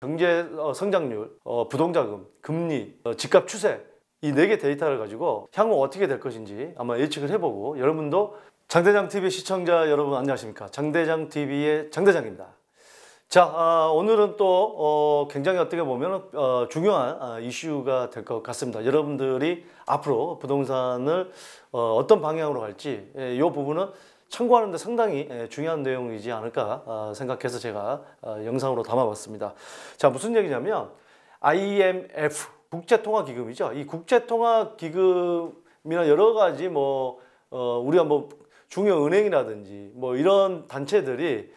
경제 어, 성장률, 어, 부동자금, 금리, 어, 집값 추세 이 네 개 데이터를 가지고 향후 어떻게 될 것인지 아마 예측을 해보고 여러분도 장대장TV 시청자 여러분 안녕하십니까 장대장TV의 장대장입니다 자 아, 오늘은 또 굉장히 어떻게 보면 중요한 아, 이슈가 될 것 같습니다 여러분들이 앞으로 부동산을 어, 떤 방향으로 갈지 이 예, 부분은 참고하는데 상당히 예, 중요한 내용이지 않을까 아, 생각해서 제가 아, 영상으로 담아봤습니다. 자 무슨 얘기냐면 IMF 국제통화기금이죠. 이 국제통화기금이나 여러 가지 뭐 어, 우리가 뭐 중요은행이라든지 뭐 이런 단체들이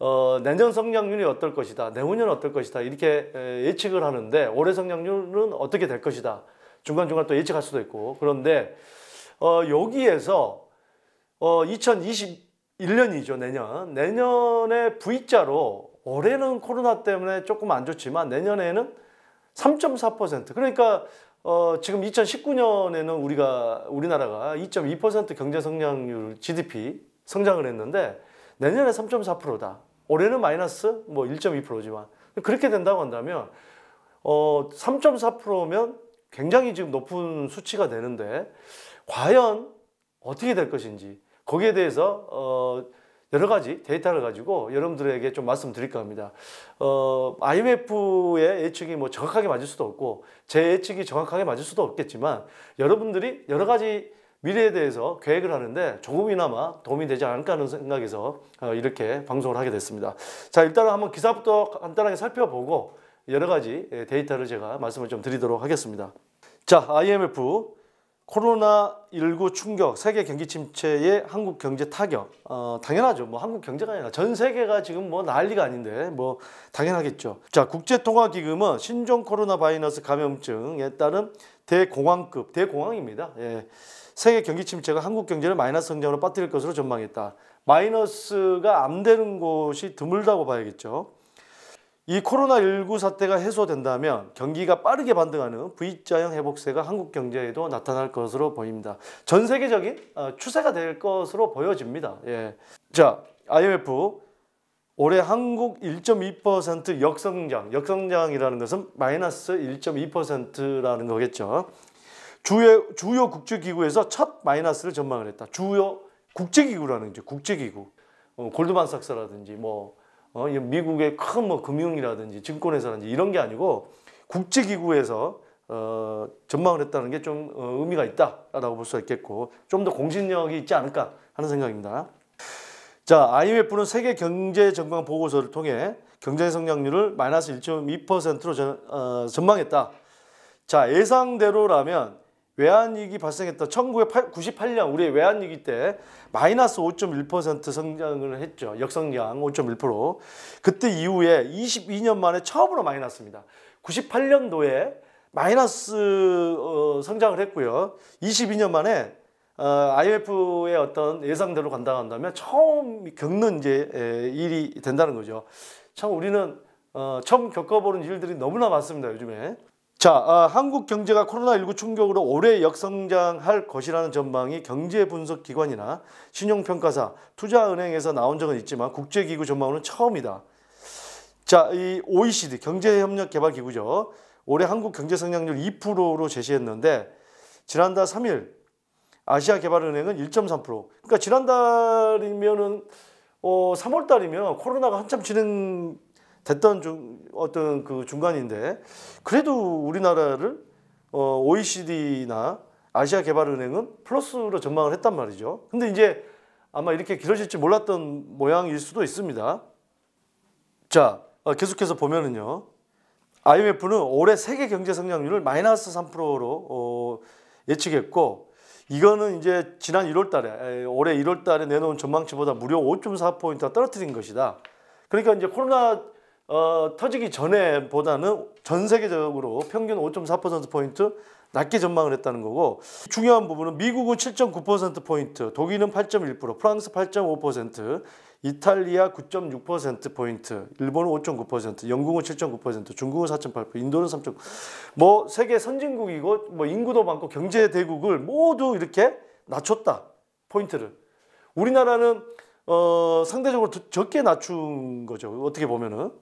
어, 내년 성장률이 어떨 것이다, 내후년 어떨 것이다 이렇게 예측을 하는데 올해 성장률은 어떻게 될 것이다 중간중간 또 예측할 수도 있고 그런데 어, 여기에서 어, 2021년이죠 내년 내년에 V자로 올해는 코로나 때문에 조금 안 좋지만 내년에는 3.4% 그러니까 어, 지금 2019년에는 우리가 우리나라가 2.2% 경제 성장률 GDP 성장을 했는데 내년에 3.4%다. 올해는 마이너스 뭐 1.2%지만 그렇게 된다고 한다면 어, 3.4%면 굉장히 지금 높은 수치가 되는데 과연 어떻게 될 것인지 거기에 대해서 어, 여러 가지 데이터를 가지고 여러분들에게 좀 말씀드릴까 합니다. 어, IMF의 예측이 뭐 정확하게 맞을 수도 없고 제 예측이 정확하게 맞을 수도 없겠지만 여러분들이 여러 가지 미래에 대해서 계획을 하는데 조금이나마 도움이 되지 않을까 하는 생각에서 어, 이렇게 방송을 하게 됐습니다. 자 일단은 한번 기사부터 간단하게 살펴보고 여러 가지 예, 데이터를 제가 말씀을 좀 드리도록 하겠습니다. 자 IMF 코로나19 충격, 세계 경기 침체에 한국 경제 타격. 어, 당연하죠. 뭐 한국 경제가 아니라 전 세계가 지금 뭐 난리가 아닌데 뭐 당연하겠죠. 자, 국제통화기금은 신종 코로나 바이러스 감염증에 따른 대공황급, 대공황입니다. 예. 세계 경기 침체가 한국 경제를 마이너스 성장으로 빠뜨릴 것으로 전망했다. 마이너스가 안 되는 곳이 드물다고 봐야겠죠. 이 코로나19 사태가 해소된다면 경기가 빠르게 반등하는 V자형 회복세가 한국 경제에도 나타날 것으로 보입니다. 전 세계적인 어, 추세가 될 것으로 보여집니다. 예. 자, IMF 올해 한국 1.2% 역성장, 역성장이라는 것은 마이너스 1.2%라는 거겠죠. 주요, 주요 국제기구에서 첫 마이너스를 전망을 했다. 주요 국제기구라는 게 국제기구. 어, 골드만삭스라든지 뭐 어, 미국의 큰 뭐 금융이라든지 증권회사라든지 이런 게 아니고 국제기구에서 어, 전망을 했다는 게좀 어, 의미가 있다라고 볼 수가 있겠고 좀 더 공신력이 있지 않을까 하는 생각입니다. 자, IMF는 세계 경제 전망 보고서를 통해 경제 성장률을 마이너스 1.2%로 어, 전망했다. 자, 예상대로라면 외환위기 발생했던 1998년 우리의 외환위기 때 마이너스 5.1% 성장을 했죠. 역성장 5.1% 그때 이후에 22년 만에 처음으로 마이너스입니다. 98년도에 마이너스 어, 성장을 했고요. 22년 만에 어, IMF의 어떤 예상대로 간다 한다면 처음 겪는 이제 일이 된다는 거죠. 참 우리는 어, 처음 겪어보는 일들이 너무나 많습니다. 요즘에. 자, 아, 한국 경제가 코로나19 충격으로 올해 역성장할 것이라는 전망이 경제분석기관이나 신용평가사, 투자은행에서 나온 적은 있지만 국제기구 전망은 처음이다. 자, 이 OECD, 경제협력개발기구죠. 올해 한국 경제성장률 2%로 제시했는데 지난달 3일 아시아개발은행은 1.3% 그러니까 지난달이면은 어, 3월달이면 코로나가 한참 진행 됐던 중, 어떤 그 중간인데 그래도 우리나라를 어, OECD나 아시아 개발은행은 플러스로 전망을 했단 말이죠. 근데 이제 아마 이렇게 길어질지 몰랐던 모양일 수도 있습니다. 자, 어, 계속해서 보면은요. IMF는 올해 세계 경제 성장률을 마이너스 3%로 어, 예측했고 이거는 이제 지난 1월 달에 올해 1월 달에 내놓은 전망치보다 무려 5.4포인트가 떨어뜨린 것이다. 그러니까 이제 코로나 어, 터지기 전에 보다는 전 세계적으로 평균 5.4%포인트 낮게 전망을 했다는 거고 중요한 부분은 미국은 7.9%포인트, 독일은 8.1%, 프랑스 8.5%, 이탈리아 9.6%포인트, 일본은 5.9%, 영국은 7.9%, 중국은 4.8%, 인도는 3.9%. 뭐 세계 선진국이고 뭐 인구도 많고 경제 대국을 모두 이렇게 낮췄다. 포인트를. 우리나라는 어, 상대적으로 적게 낮춘 거죠. 어떻게 보면은.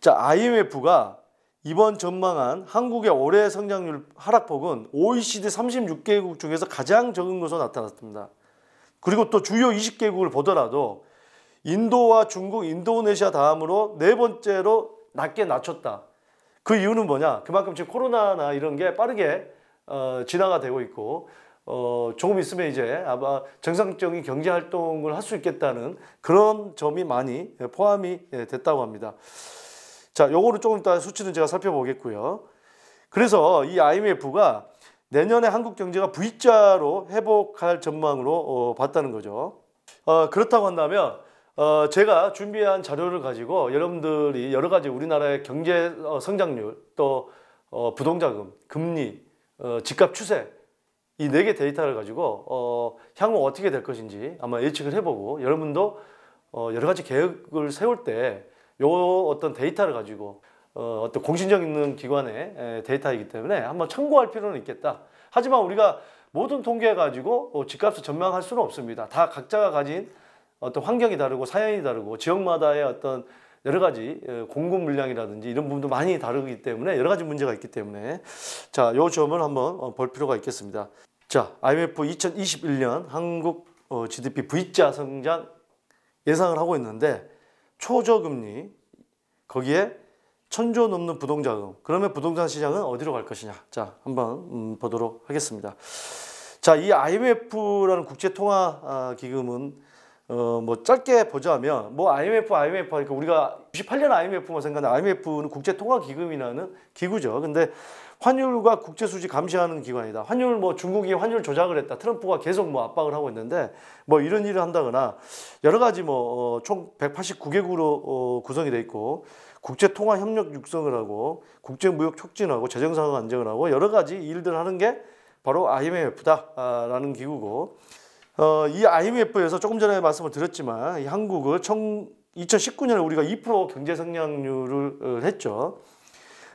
자, IMF가 이번 전망한 한국의 올해 성장률 하락폭은 OECD 36개국 중에서 가장 적은 것으로 나타났습니다. 그리고 또 주요 20개국을 보더라도 인도와 중국, 인도네시아 다음으로 네 번째로 낮게 낮췄다. 그 이유는 뭐냐? 그만큼 지금 코로나나 이런 게 빠르게 어, 진화가 되고 있고 어, 조금 있으면 이제 아마 정상적인 경제 활동을 할 수 있겠다는 그런 점이 많이 포함이 예, 됐다고 합니다. 자, 요거를 조금 이따 수치는 제가 살펴보겠고요. 그래서 이 IMF가 내년에 한국 경제가 V자로 회복할 전망으로 어, 봤다는 거죠. 어, 그렇다고 한다면 어, 제가 준비한 자료를 가지고 여러분들이 여러 가지 우리나라의 경제 어, 성장률 또 어, 부동자금, 금리, 어, 집값 추세 이 네 개 데이터를 가지고 어, 향후 어떻게 될 것인지 아마 예측을 해보고 여러분도 어, 여러 가지 계획을 세울 때요 어떤 데이터를 가지고 어, 어떤 공신력 있는 기관의 데이터이기 때문에 한번 참고할 필요는 있겠다. 하지만 우리가 모든 통계 가지고 어, 집값을 전망할 수는 없습니다. 다 각자가 가진 어떤 환경이 다르고 사연이 다르고 지역마다의 어떤 여러 가지 공급 물량이라든지 이런 부분도 많이 다르기 때문에 여러 가지 문제가 있기 때문에 자, 요 점을 한번 어, 볼 필요가 있겠습니다. 자, IMF 2021년 한국 GDP 어, V자 성장 예상을 하고 있는데 초저금리 거기에 천조 넘는 부동자금 그러면 부동산 시장은 어디로 갈 것이냐 자 한번 음, 보도록 하겠습니다 자이 IMF라는 국제통화기금은 아, 어, 뭐 짧게 보자면 뭐 IMF IMF 하니까 우리가 98년 IMF만 생각나 IMF는 국제통화기금이라는 기구죠. 근데 환율과 국제수지 감시하는 기관이다. 환율 뭐 중국이 환율 조작을 했다. 트럼프가 계속 뭐 압박을 하고 있는데 뭐 이런 일을 한다거나 여러 가지 뭐총 어, 189개국으로 어 구성이 돼 있고 국제통화협력 육성을 하고 국제무역 촉진하고 재정상황 안정을 하고 여러 가지 일들을 하는 게 바로 IMF다라는 아, 기구고 어, 이 IMF에서 조금 전에 말씀을 드렸지만 이 한국을 청, 2019년에 우리가 2% 경제 성장률을 어, 했죠.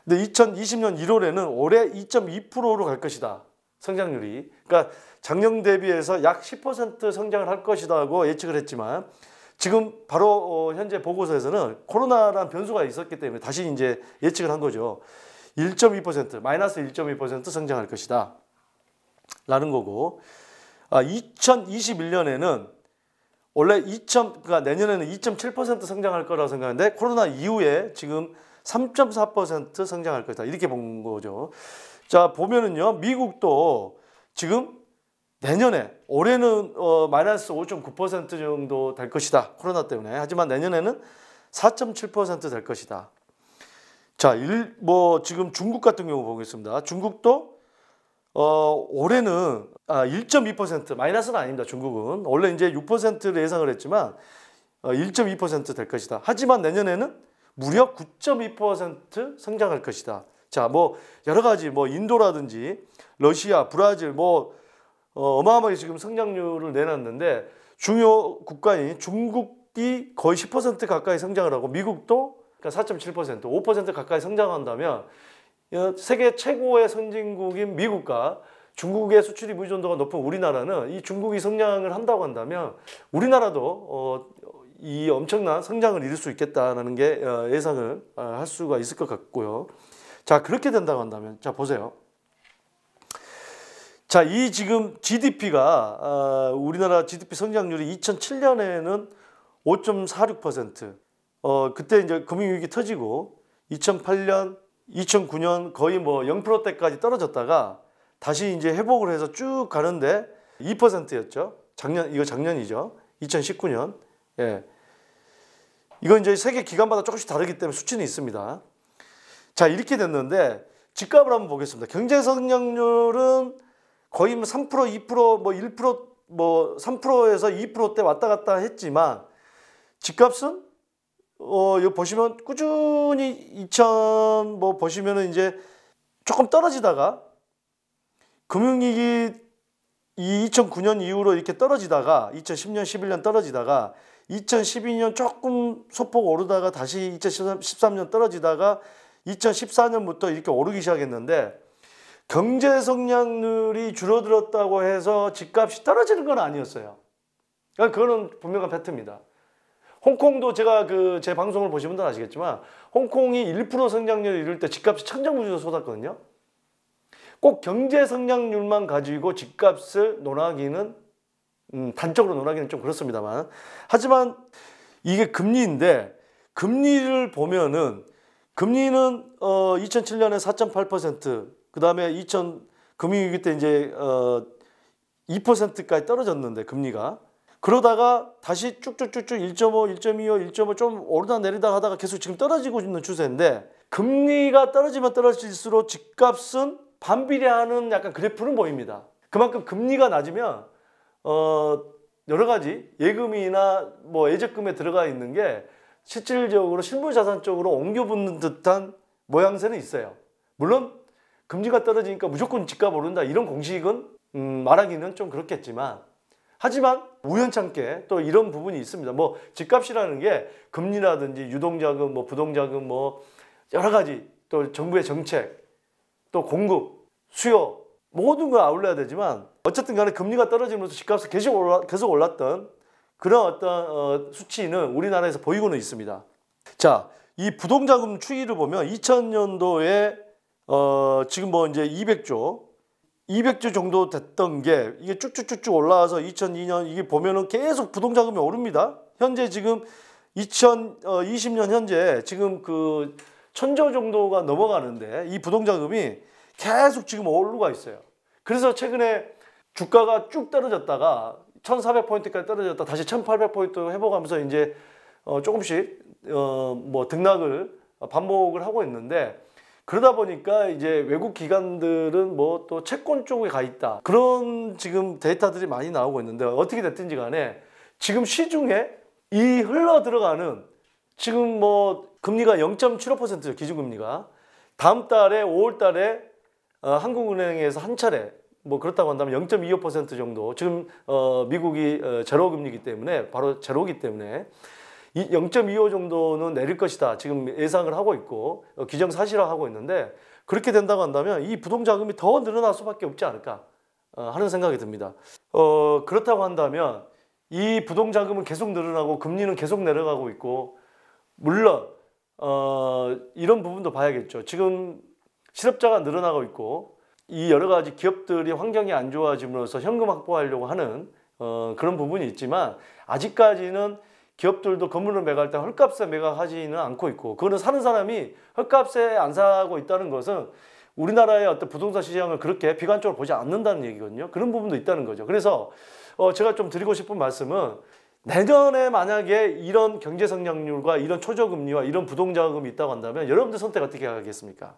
근데 2020년 1월에는 올해 2.2%로 갈 것이다. 성장률이. 그러니까 작년 대비해서 약 10% 성장을 할 것이라고 예측을 했지만 지금 바로 어, 현재 보고서에서는 코로나란 변수가 있었기 때문에 다시 이제 예측을 한 거죠. 1.2% 마이너스 1.2% 성장할 것이다. 라는 거고 2021년에는 아, 원래 2점 그러니까 내년에는 2.7% 성장할 거라고 생각하는데 코로나 이후에 지금 3.4% 성장할 것이다. 이렇게 본 거죠. 자 보면은요 미국도 지금 내년에 올해는 어, 마이너스 5.9% 정도 될 것이다. 코로나 때문에. 하지만 내년에는 4.7%될 것이다. 자, 일, 뭐 지금 중국 같은 경우 보겠습니다. 중국도 어, 올해는 아, 1.2% 마이너스는 아닙니다. 중국은 원래 이제 6%를 예상을 했지만 어, 1.2%될 것이다. 하지만 내년에는 무려 9.2% 성장할 것이다. 자, 뭐 여러 가지 뭐 인도라든지 러시아, 브라질 뭐 어, 어마어마하게 지금 성장률을 내놨는데 중요 국가인 중국이 거의 10% 가까이 성장을 하고 미국도 그러니까 4.7%, 5% 가까이 성장한다면 어, 세계 최고의 선진국인 미국과 중국의 수출입 의존도가 높은 우리나라는 이 중국이 성장을 한다고 한다면 우리나라도 어, 이 엄청난 성장을 이룰 수있겠다는게 어, 예상을 어, 할 수가 있을 것 같고요. 자 그렇게 된다고 한다면 자 보세요. 자이 지금 GDP가 어, 우리나라 GDP 성장률이 2007년에는 5.46% 어, 그때 이제 금융위기 터지고 2008년 2009년 거의 뭐 0%대까지 떨어졌다가 다시 이제 회복을 해서 쭉 가는데 2%였죠. 작년 이거 작년이죠. 2019년. 예. 이건 이제 세계 기간마다 조금씩 다르기 때문에 수치는 있습니다. 자, 이렇게 됐는데 집값을 한번 보겠습니다. 경제 성장률은 거의 뭐 3%, 2%, 뭐 1%, 뭐 3%에서 2%대 왔다 갔다 했지만 집값은 어, 여기 보시면 꾸준히 2천 뭐 보시면은 이제 조금 떨어지다가 금융위기 이 2009년 이후로 이렇게 떨어지다가 2010년 11년 떨어지다가 2012년 조금 소폭 오르다가 다시 2013년 떨어지다가 2014년부터 이렇게 오르기 시작했는데 경제 성장률이 줄어들었다고 해서 집값이 떨어지는 건 아니었어요. 그러니까 그거는 분명한 팩트입니다. 홍콩도 제가 그 제 방송을 보신 분들은 아시겠지만 홍콩이 1% 성장률을 이룰 때 집값이 천정부지로 쏟았거든요. 꼭 경제 성장률만 가지고 집값을 논하기는 음, 단적으로 논하기는 좀 그렇습니다만 하지만 이게 금리인데 금리를 보면은 금리는 어 2007년에 4.8%그 다음에 2000 금융위기 때 이제 어 2%까지 떨어졌는데 금리가 그러다가 다시 쭉쭉쭉쭉 1.5, 1.25, 1.5 좀 오르다 내리다 하다가 계속 지금 떨어지고 있는 추세인데 금리가 떨어지면 떨어질수록 집값은 반비례하는 약간 그래프는 보입니다. 그만큼 금리가 낮으면 어 여러 가지 예금이나 뭐 예적금에 들어가 있는 게 실질적으로 실물자산 쪽으로 옮겨붙는 듯한 모양새는 있어요. 물론 금리가 떨어지니까 무조건 집값 오른다 이런 공식은 음 말하기는 좀 그렇겠지만 하지만 우연찮게 또 이런 부분이 있습니다. 뭐 집값이라는 게 금리라든지 유동자금, 뭐 부동자금, 뭐 여러 가지 또 정부의 정책, 또 공급, 수요 모든 걸 아울러야 되지만 어쨌든 간에 금리가 떨어지면서 집값이 계속, 올라, 계속 올랐던 그런 어떤 어, 수치는 우리나라에서 보이고는 있습니다. 자, 이 부동자금 추이를 보면 2000년도에 어, 지금 뭐 이제 200조 200주 정도 됐던 게 이게 쭉쭉쭉쭉 올라와서 2002년 이게 보면은 계속 부동자금이 오릅니다. 현재 지금 2020년 어, 현재 지금 그 천조 정도가 넘어가는데 이 부동자금이 계속 지금 오르고 있어요. 그래서 최근에 주가가 쭉 떨어졌다가 1400포인트까지 떨어졌다 다시 1800포인트 회복하면서 이제 어, 조금씩 어뭐 등락을 반복을 하고 있는데 그러다 보니까 이제 외국 기관들은 뭐 또 채권 쪽에 가 있다. 그런 지금 데이터들이 많이 나오고 있는데 어떻게 됐든지 간에 지금 시중에 이 흘러 들어가는 지금 뭐 금리가 0.75%죠. 기준금리가. 다음 달에 5월 달에 어, 한국은행에서 한 차례 뭐 그렇다고 한다면 0.25% 정도 지금 어, 미국이 어, 제로금리기 때문에 바로 제로기 때문에 0.25 정도는 내릴 것이다. 지금 예상을 하고 있고 어, 기정사실화하고 있는데 그렇게 된다고 한다면 이 부동자금이 더 늘어날 수밖에 없지 않을까 어, 하는 생각이 듭니다. 어, 그렇다고 한다면 이 부동자금은 계속 늘어나고 금리는 계속 내려가고 있고 물론 어, 이런 부분도 봐야겠죠. 지금 실업자가 늘어나고 있고 이 여러 가지 기업들이 환경이 안 좋아짐으로써 현금 확보하려고 하는 어, 그런 부분이 있지만 아직까지는 기업들도 건물을 매각할 때 헐값에 매각하지는 않고 있고 그거는 사는 사람이 헐값에 안 사고 있다는 것은 우리나라의 어떤 부동산 시장을 그렇게 비관적으로 보지 않는다는 얘기거든요. 그런 부분도 있다는 거죠. 그래서 어 제가 좀 드리고 싶은 말씀은 내년에 만약에 이런 경제 성장률과 이런 초저금리와 이런 부동자금이 있다고 한다면 여러분들 선택 어떻게 하겠습니까?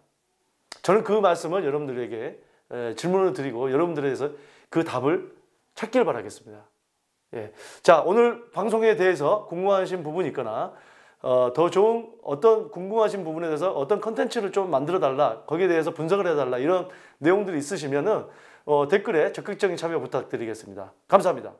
저는 그 말씀을 여러분들에게 질문을 드리고 여러분들에 대해서 그 답을 찾길 바라겠습니다. 예. 자, 오늘 방송에 대해서 궁금하신 부분이 있거나 어, 더 좋은 어떤 궁금하신 부분에 대해서 어떤 컨텐츠를 좀 만들어 달라 거기에 대해서 분석을 해달라 이런 내용들이 있으시면 어, 댓글에 적극적인 참여 부탁드리겠습니다. 감사합니다.